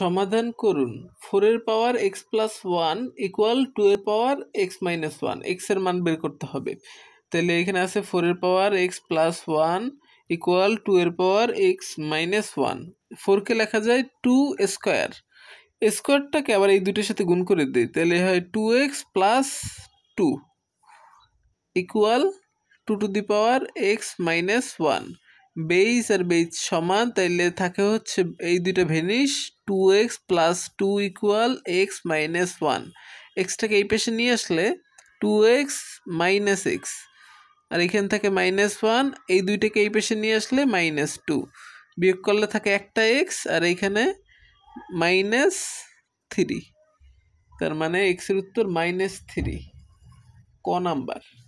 সমাধান করুন ফোরের power X plus one equal to এর পাওয়ার এক্স মাইনাস ওয়ান এক্সের মান বের করতে হবে তাহলে এখানে আছে ফোরের power X plus one equal to এর পাওয়ার এক্স মাইনাস ওয়ান ফোরকে লেখা যায় টু স্কোয়ার স্কোয়ারটাকে আবার এই দুটোর সাথে গুণ করে দিই তাহলে হয় two X plus two equal to two the power X minus one base আর বেইস সমান তাইলে থাকে হচ্ছে এই দুইটা ভেনিস two X plus two equal X minus one এক্সটাকে এই পেশে নিয়ে আসলে টু এক্স মাইনাস এক্স আর এখান থেকে মাইনাস ওয়ান এই দুইটাকে এই পেশে নিয়ে আসলে মাইনাস টু বিয়োগ করলে থাকে একটা এক্স আর এইখানে মাইনাস থ্রি তার মানে এক্সের উত্তর মাইনাস থ্রি ক নাম্বার